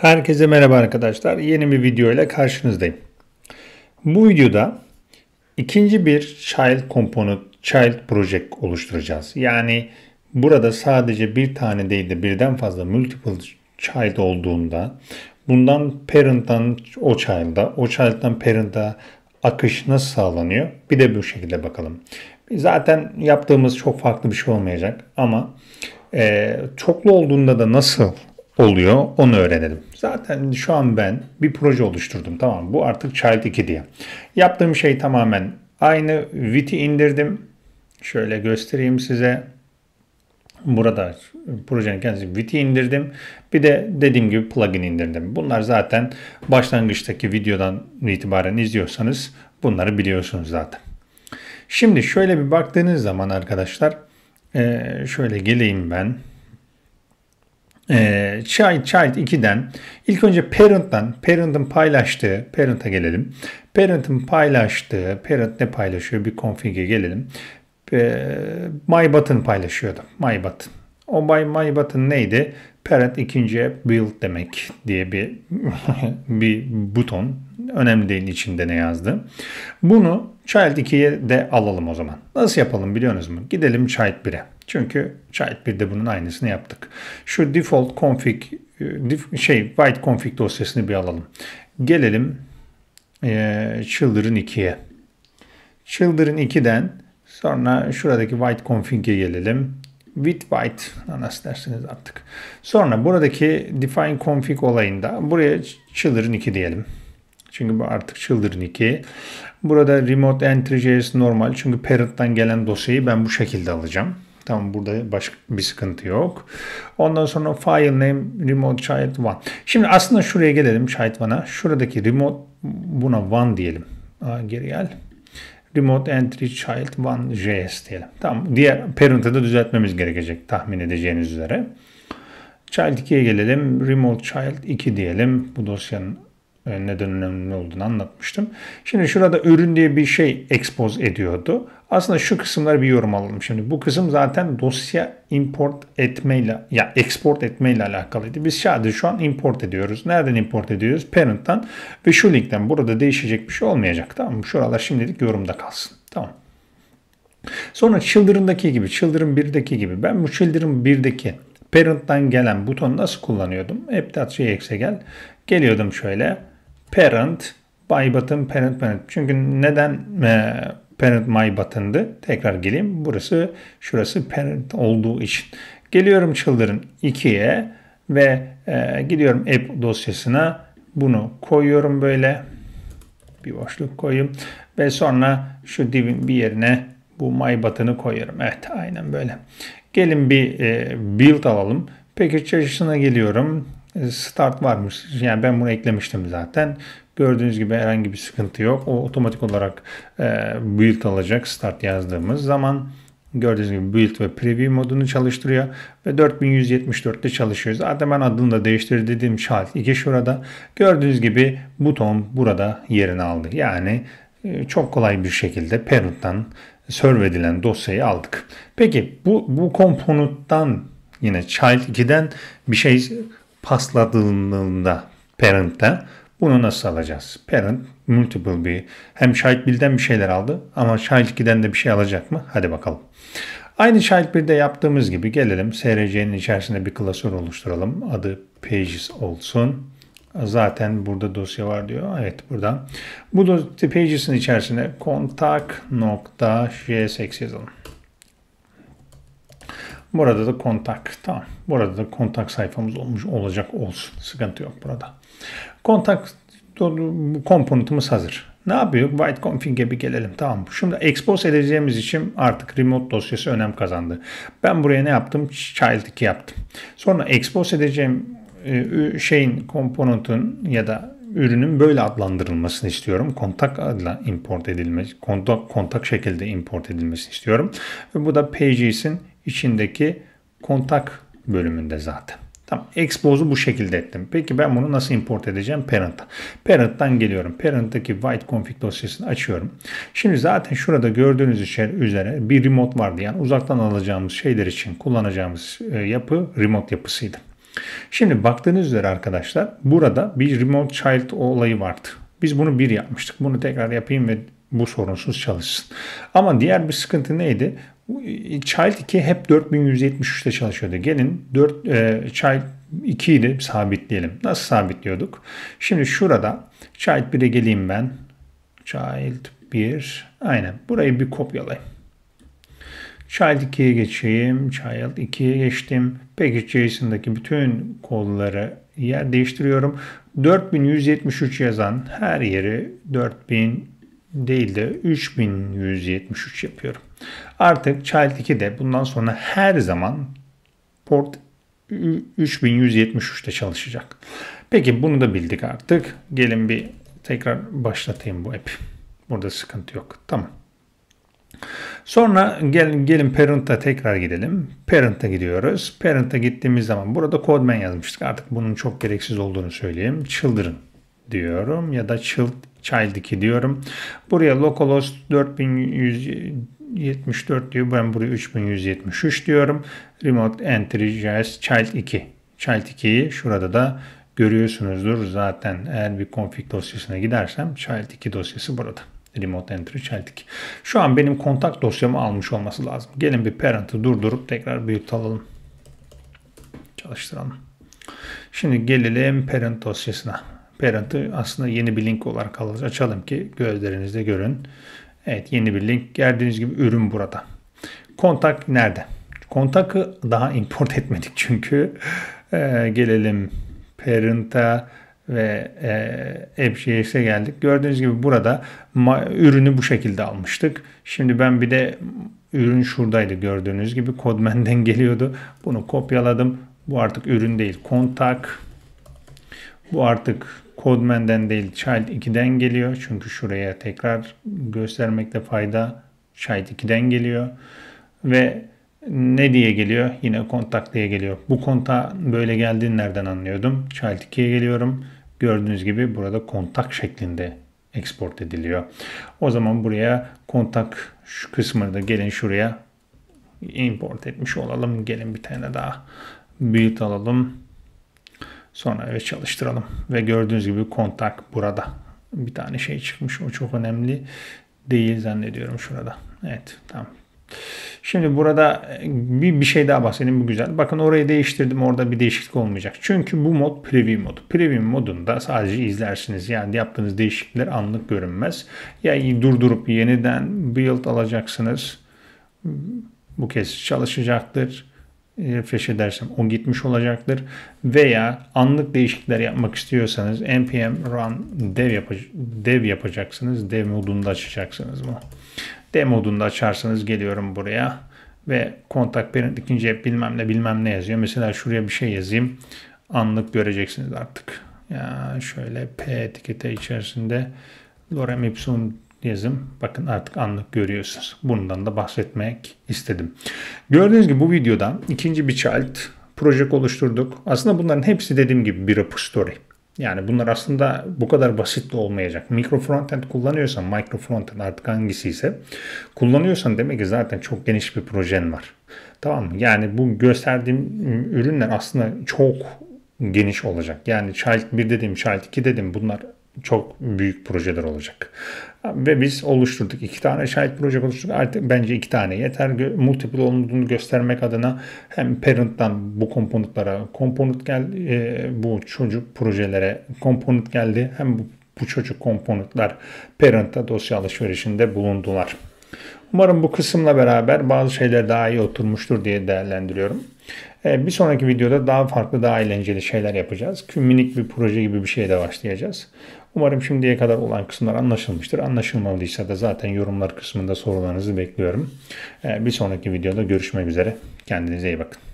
Herkese merhaba arkadaşlar. Yeni bir video ile karşınızdayım. Bu videoda ikinci bir child component, child project oluşturacağız. Yani burada sadece bir tane değil de birden fazla multiple child olduğunda bundan parent'tan o child'a, o child'dan parent'a akış nasıl sağlanıyor? Bir de bu şekilde bakalım. Zaten yaptığımız çok farklı bir şey olmayacak ama e, çoklu olduğunda da nasıl oluyor onu öğrenelim. Zaten şu an ben bir proje oluşturdum tamam bu artık Child 2 diye. Yaptığım şey tamamen aynı Viti indirdim. Şöyle göstereyim size. Burada projenin kendisi Viti indirdim. Bir de dediğim gibi plugin indirdim. Bunlar zaten başlangıçtaki videodan itibaren izliyorsanız bunları biliyorsunuz zaten. Şimdi şöyle bir baktığınız zaman arkadaşlar şöyle geleyim ben e, Child, Child 2'den ilk önce Parent'dan, Parent'ın paylaştığı, Parent'a gelelim. Parent'ın paylaştığı, Parent ne paylaşıyor bir config'e gelelim. Ee, my button paylaşıyordu. My button. O my, my button neydi? Parent ikinci build demek diye bir bir buton. Önemli değil içinde ne yazdı. Bunu Child 2'ye de alalım o zaman. Nasıl yapalım biliyorsunuz mu? Gidelim Child 1'e. Çünkü şayet bir de bunun aynısını yaptık. Şu default config e, şey white config dosyasını bir alalım. Gelelim e, children 2'ye. Children 2'den sonra şuradaki white config'e gelelim. With white nasıl dersiniz artık. Sonra buradaki define config olayında buraya children 2 diyelim. Çünkü bu artık children 2. Burada remote entry.js normal. Çünkü parent'tan gelen dosyayı ben bu şekilde alacağım. Tamam burada başka bir sıkıntı yok. Ondan sonra file name remote child one. Şimdi aslında şuraya gelelim child one'a. Şuradaki remote buna one diyelim. Aa, geri gel. Remote Entry Child one js diyelim. Tamam. Diğer parent'ı da düzeltmemiz gerekecek tahmin edeceğiniz üzere. Child 2'ye gelelim. Remote Child 2 diyelim. Bu dosyanın e, neden önemli olduğunu anlatmıştım. Şimdi şurada ürün diye bir şey expose ediyordu. Aslında şu kısımları bir yorum alalım şimdi. Bu kısım zaten dosya import etmeyle ya export etmeyle alakalıydı. Biz sadece şu an import ediyoruz. Nereden import ediyoruz? Parent'tan ve şu linkten. Burada değişecek bir şey olmayacak tamam mı? Şuralar şimdilik yorumda kalsın. Tamam. Sonra Children'daki gibi, Children 1'deki gibi. Ben bu Children 1'deki Parent'tan gelen butonu nasıl kullanıyordum? Eptatçı-x'e şey gel. Geliyordum şöyle parent by button parent parent. Çünkü neden e, parent my button'dı? Tekrar geleyim. Burası şurası parent olduğu için. Geliyorum children 2'ye ve e, gidiyorum app dosyasına. Bunu koyuyorum böyle. Bir boşluk koyayım. Ve sonra şu divin bir yerine bu my button'ı koyuyorum. Evet aynen böyle. Gelin bir e, build alalım. Package çalışına geliyorum. E, start varmış. Yani ben bunu eklemiştim zaten. Gördüğünüz gibi herhangi bir sıkıntı yok. O otomatik olarak e, build alacak start yazdığımız zaman gördüğünüz gibi build ve preview modunu çalıştırıyor ve 4174'te çalışıyor. Zaten ben adını da değiştir dediğim şart 2 şurada. Gördüğünüz gibi buton burada yerini aldı. Yani e, çok kolay bir şekilde Parent'tan serve edilen dosyayı aldık. Peki bu, bu komponuttan yine Child 2'den bir şey pasladığında parent'te bunu nasıl alacağız? Parent multiple bir hem child 1'den bir şeyler aldı ama child 2'den de bir şey alacak mı? Hadi bakalım. Aynı child 1'de yaptığımız gibi gelelim src'nin içerisinde bir klasör oluşturalım. Adı pages olsun. Zaten burada dosya var diyor. Evet burada. Bu dosya pages'in içerisine kontak.js yazalım. Burada da kontak. Tamam. Burada da kontak sayfamız olmuş olacak olsun. Sıkıntı yok burada. Kontak komponentimiz hazır. Ne yapıyor? White config'e bir gelelim. Tamam. Şimdi expose edeceğimiz için artık remote dosyası önem kazandı. Ben buraya ne yaptım? Child 2 yaptım. Sonra expose edeceğim e, şeyin komponentin ya da ürünün böyle adlandırılmasını istiyorum. Kontak adla import edilmesi, kontak, kontak şekilde import edilmesini istiyorum. Ve bu da pages'in içindeki kontak bölümünde zaten. Tamam. Expose'u bu şekilde ettim. Peki ben bunu nasıl import edeceğim? Parent'a. Parent'tan geliyorum. Parent'taki white config dosyasını açıyorum. Şimdi zaten şurada gördüğünüz üzere bir remote vardı. Yani uzaktan alacağımız şeyler için kullanacağımız e, yapı remote yapısıydı. Şimdi baktığınız üzere arkadaşlar burada bir remote child olayı vardı. Biz bunu bir yapmıştık. Bunu tekrar yapayım ve bu sorunsuz çalışsın. Ama diğer bir sıkıntı neydi? E, Child 2 hep 4173'te çalışıyordu. Gelin 4 e, Child 2'yi de sabitleyelim. Nasıl sabitliyorduk? Şimdi şurada Child 1'e geleyim ben. Child 1. Aynen. Burayı bir kopyalayayım. Child 2'ye geçeyim. Child 2'ye geçtim. Peki JSON'daki bütün kolları yer değiştiriyorum. 4173 yazan her yeri 4000 değil de 3173 yapıyorum. Artık Child 2'de bundan sonra her zaman port 3173'te çalışacak. Peki bunu da bildik artık. Gelin bir tekrar başlatayım bu app. Burada sıkıntı yok. Tamam. Sonra gel, gelin parent'a tekrar gidelim. Parent'a gidiyoruz. Parent'a gittiğimiz zaman burada kodmen yazmıştık. Artık bunun çok gereksiz olduğunu söyleyeyim. Children diyorum ya da child 2 diyorum. Buraya localhost 4174 diyor. Ben buraya 3173 diyorum. Remote entry JS child 2. Child 2'yi şurada da görüyorsunuzdur. Zaten eğer bir config dosyasına gidersem child 2 dosyası burada. Remote entry child 2. Şu an benim kontak dosyamı almış olması lazım. Gelin bir parent'ı durdurup tekrar alalım. Çalıştıralım. Şimdi gelelim parent dosyasına. Perat'ı aslında yeni bir link olarak alırız. Açalım ki gözlerinizde görün. Evet yeni bir link. Geldiğiniz gibi ürün burada. Kontak nerede? Kontakı daha import etmedik çünkü. Ee, gelelim parent'a ve e, AppJS'e geldik. Gördüğünüz gibi burada ürünü bu şekilde almıştık. Şimdi ben bir de ürün şuradaydı gördüğünüz gibi. Kodmen'den geliyordu. Bunu kopyaladım. Bu artık ürün değil. Kontak. Bu artık Codeman'den değil Child 2'den geliyor. Çünkü şuraya tekrar göstermekte fayda Child 2'den geliyor. Ve ne diye geliyor? Yine kontak diye geliyor. Bu konta böyle geldiğini nereden anlıyordum? Child 2'ye geliyorum. Gördüğünüz gibi burada kontak şeklinde export ediliyor. O zaman buraya kontak şu kısmını da gelin şuraya import etmiş olalım. Gelin bir tane daha build alalım. Sonra eve çalıştıralım. Ve gördüğünüz gibi kontak burada. Bir tane şey çıkmış. O çok önemli değil zannediyorum şurada. Evet tamam. Şimdi burada e, bir, bir şey daha bahsedeyim bu güzel. Bakın orayı değiştirdim orada bir değişiklik olmayacak. Çünkü bu mod preview modu. Preview modunda sadece izlersiniz. Yani yaptığınız değişiklikler anlık görünmez. Yani durdurup yeniden build alacaksınız. Bu kez çalışacaktır. Refresh edersem o gitmiş olacaktır. Veya anlık değişiklikler yapmak istiyorsanız npm run dev, yap dev yapacaksınız. Dev modunda açacaksınız mı Dev modunda açarsanız geliyorum buraya ve kontak parent ikinci hep bilmem ne bilmem ne yazıyor. Mesela şuraya bir şey yazayım. Anlık göreceksiniz artık. Ya şöyle p etiketi içerisinde lorem ipsum yazım. Bakın artık anlık görüyorsunuz. Bundan da bahsetmek istedim. Gördüğünüz gibi bu videodan ikinci bir child proje oluşturduk. Aslında bunların hepsi dediğim gibi bir rapor story. Yani bunlar aslında bu kadar basit de olmayacak. Mikro frontend kullanıyorsan, micro frontend artık hangisi ise kullanıyorsan demek ki zaten çok geniş bir projen var. Tamam mı? Yani bu gösterdiğim ürünler aslında çok geniş olacak. Yani Child 1 dedim, Child 2 dedim bunlar çok büyük projeler olacak. Ve biz oluşturduk. iki tane şahit proje oluşturduk. Artık bence iki tane yeter. Multiple olduğunu göstermek adına hem parent'tan bu komponentlara komponent geldi. E, bu çocuk projelere komponent geldi. Hem bu, bu çocuk komponentler parent'a dosya alışverişinde bulundular. Umarım bu kısımla beraber bazı şeyler daha iyi oturmuştur diye değerlendiriyorum. Ee, bir sonraki videoda daha farklı, daha eğlenceli şeyler yapacağız. Minik bir proje gibi bir şeye de başlayacağız. Umarım şimdiye kadar olan kısımlar anlaşılmıştır. Anlaşılmadıysa da zaten yorumlar kısmında sorularınızı bekliyorum. Ee, bir sonraki videoda görüşmek üzere. Kendinize iyi bakın.